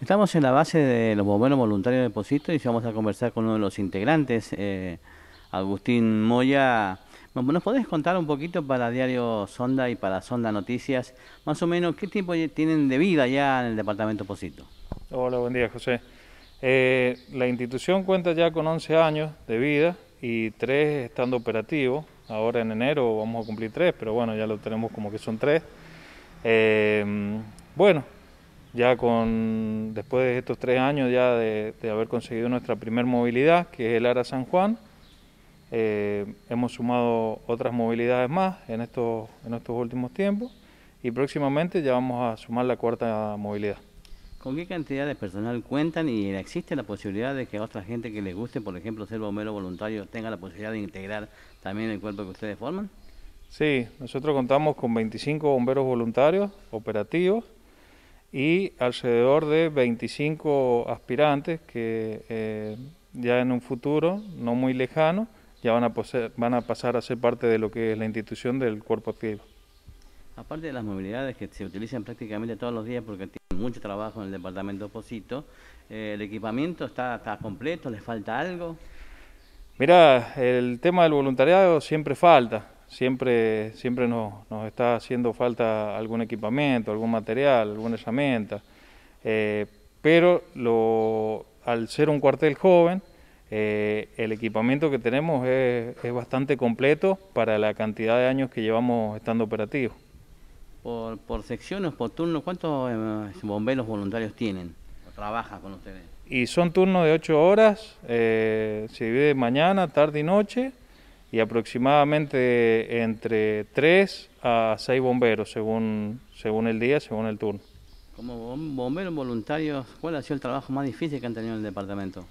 Estamos en la base de los bomberos voluntarios de Posito y vamos a conversar con uno de los integrantes, eh, Agustín Moya. ¿Nos podés contar un poquito para Diario Sonda y para Sonda Noticias, más o menos qué tipo tienen de vida ya en el departamento Posito? Hola, buen día, José. Eh, la institución cuenta ya con 11 años de vida y 3 estando operativo. Ahora en enero vamos a cumplir 3, pero bueno, ya lo tenemos como que son 3. Eh, bueno, ya con, después de estos tres años ya de, haber conseguido nuestra primer movilidad, que es el ARA San Juan, eh, hemos sumado otras movilidades más en estos, en estos últimos tiempos y próximamente ya vamos a sumar la cuarta movilidad. ¿Con qué cantidad de personal cuentan y existe la posibilidad de que otra gente que les guste, por ejemplo, ser bombero voluntario, tenga la posibilidad de integrar también el cuerpo que ustedes forman? Sí, nosotros contamos con 25 bomberos voluntarios operativos y alrededor de 25 aspirantes que eh, ya en un futuro no muy lejano ya van a, van a pasar a ser parte de lo que es la institución del cuerpo activo. Aparte de las movilidades que se utilizan prácticamente todos los días porque tienen mucho trabajo en el departamento oposito, eh, ¿el equipamiento está, está completo? ¿Les falta algo? Mira, el tema del voluntariado siempre falta siempre, siempre nos, está haciendo falta algún equipamiento, algún material, alguna herramienta. Eh, pero al ser un cuartel joven, eh, el equipamiento que tenemos es, bastante completo para la cantidad de años que llevamos estando operativos. Por, por secciones, por turnos, ¿cuántos eh, bomberos voluntarios tienen o trabajan con ustedes? Y son turnos de 8 horas, se divide mañana, tarde y noche y aproximadamente entre 3 a 6 bomberos según, según el día, según el turno. Como bomberos voluntarios, ¿cuál ha sido el trabajo más difícil que han tenido en el departamento?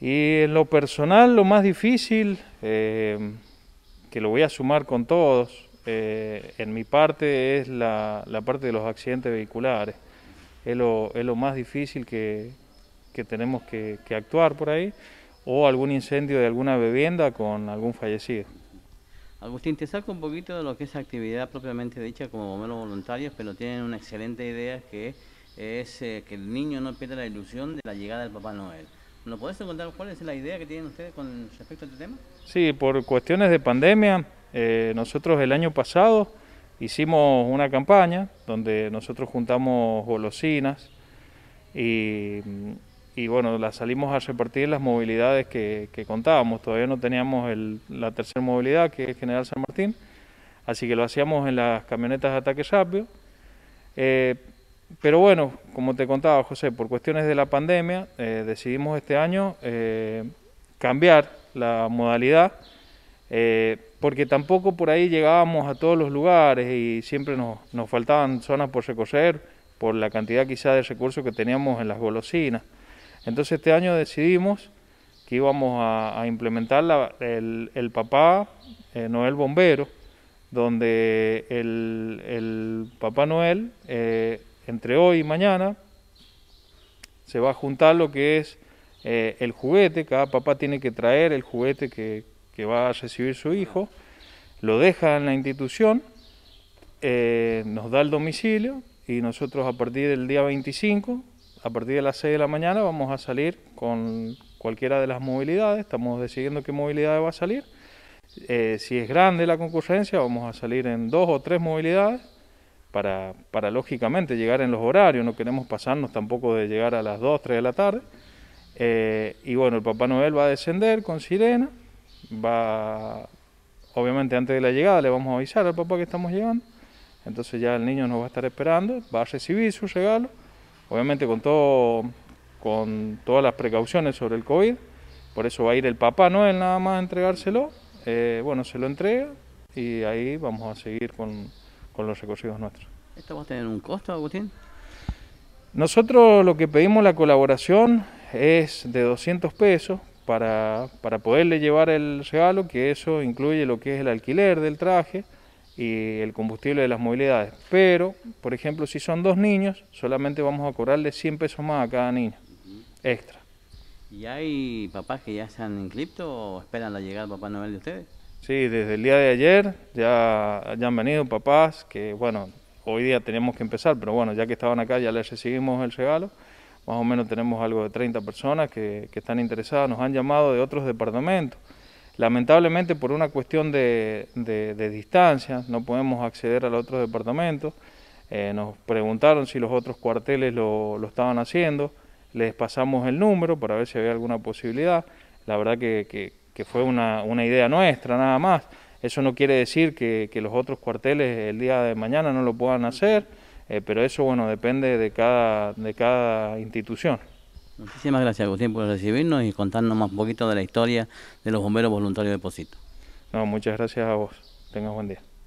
Y en lo personal, lo más difícil, eh, que lo voy a sumar con todos, eh, en mi parte es la, la, parte de los accidentes vehiculares. Es lo, es lo más difícil que, que tenemos que, que actuar por ahí o algún incendio de alguna vivienda con algún fallecido. Agustín, te saco un poquito de lo que es actividad propiamente dicha como bomberos voluntarios, pero tienen una excelente idea que es eh, que el niño no pierda la ilusión de la llegada del Papá Noel. ¿Nos podés contar cuál es la idea que tienen ustedes con respecto a este tema? Sí, por cuestiones de pandemia, eh, nosotros el año pasado hicimos una campaña donde nosotros juntamos golosinas y mm, y bueno, las salimos a repartir las movilidades que, contábamos. Todavía no teníamos la tercera movilidad, que es General San Martín, así que lo hacíamos en las camionetas de ataque rápido. Eh, pero bueno, como te contaba José, por cuestiones de la pandemia eh, decidimos este año eh, cambiar la modalidad, porque tampoco por ahí llegábamos a todos los lugares y siempre nos, nos faltaban zonas por recorrer, por la cantidad quizá de recursos que teníamos en las golosinas. Entonces este año decidimos que íbamos a, implementar el, papá eh, Noel Bombero, donde el, papá Noel, eh, entre hoy y mañana, se va a juntar lo que es eh, el juguete, cada papá tiene que traer el juguete que, va a recibir su hijo, lo deja en la institución, nos da el domicilio y nosotros a partir del día 25 a partir de las 6 de la mañana vamos a salir con cualquiera de las movilidades, estamos decidiendo qué movilidad va a salir. Eh, si es grande la concurrencia, vamos a salir en dos o tres movilidades para, para lógicamente llegar en los horarios, no queremos pasarnos tampoco de llegar a las 2, 3 de la tarde. Eh, y bueno, el Papá Noel va a descender con sirena, va, obviamente antes de la llegada le vamos a avisar al papá que estamos llegando, entonces ya el niño nos va a estar esperando, va a recibir su regalo obviamente con, todo, con todas las precauciones sobre el COVID, por eso va a ir el Papá Noel nada más a entregárselo, eh, bueno, se lo entrega y ahí vamos a seguir con, los recorridos nuestros. ¿Esto va a tener un costo, Agustín? Nosotros lo que pedimos la colaboración es de 200 pesos para, para poderle llevar el regalo, que eso incluye lo que es el alquiler del traje, y el combustible de las movilidades. Pero, por ejemplo, si son dos niños, solamente vamos a cobrarle 100 pesos más a cada niño, extra. ¿Y hay papás que ya se han inscrito o esperan la llegada del Papá Noel de ustedes? Sí, desde el día de ayer ya, han venido papás que, bueno, hoy día tenemos que empezar, pero bueno, ya que estaban acá ya les recibimos el regalo. Más o menos tenemos algo de 30 personas que, que están interesadas, nos han llamado de otros departamentos Lamentablemente por una cuestión de, distancia no podemos acceder a los otros departamentos. Eh, nos preguntaron si los otros cuarteles lo, estaban haciendo, les pasamos el número para ver si había alguna posibilidad. La verdad que, fue una, idea nuestra nada más. Eso no quiere decir que, los otros cuarteles el día de mañana no lo puedan hacer, eh, pero eso bueno depende de cada institución. Muchísimas gracias, Agustín, por recibirnos y contarnos más un poquito de la historia de los bomberos voluntarios de Posito. No, muchas gracias a vos. Tengas buen día.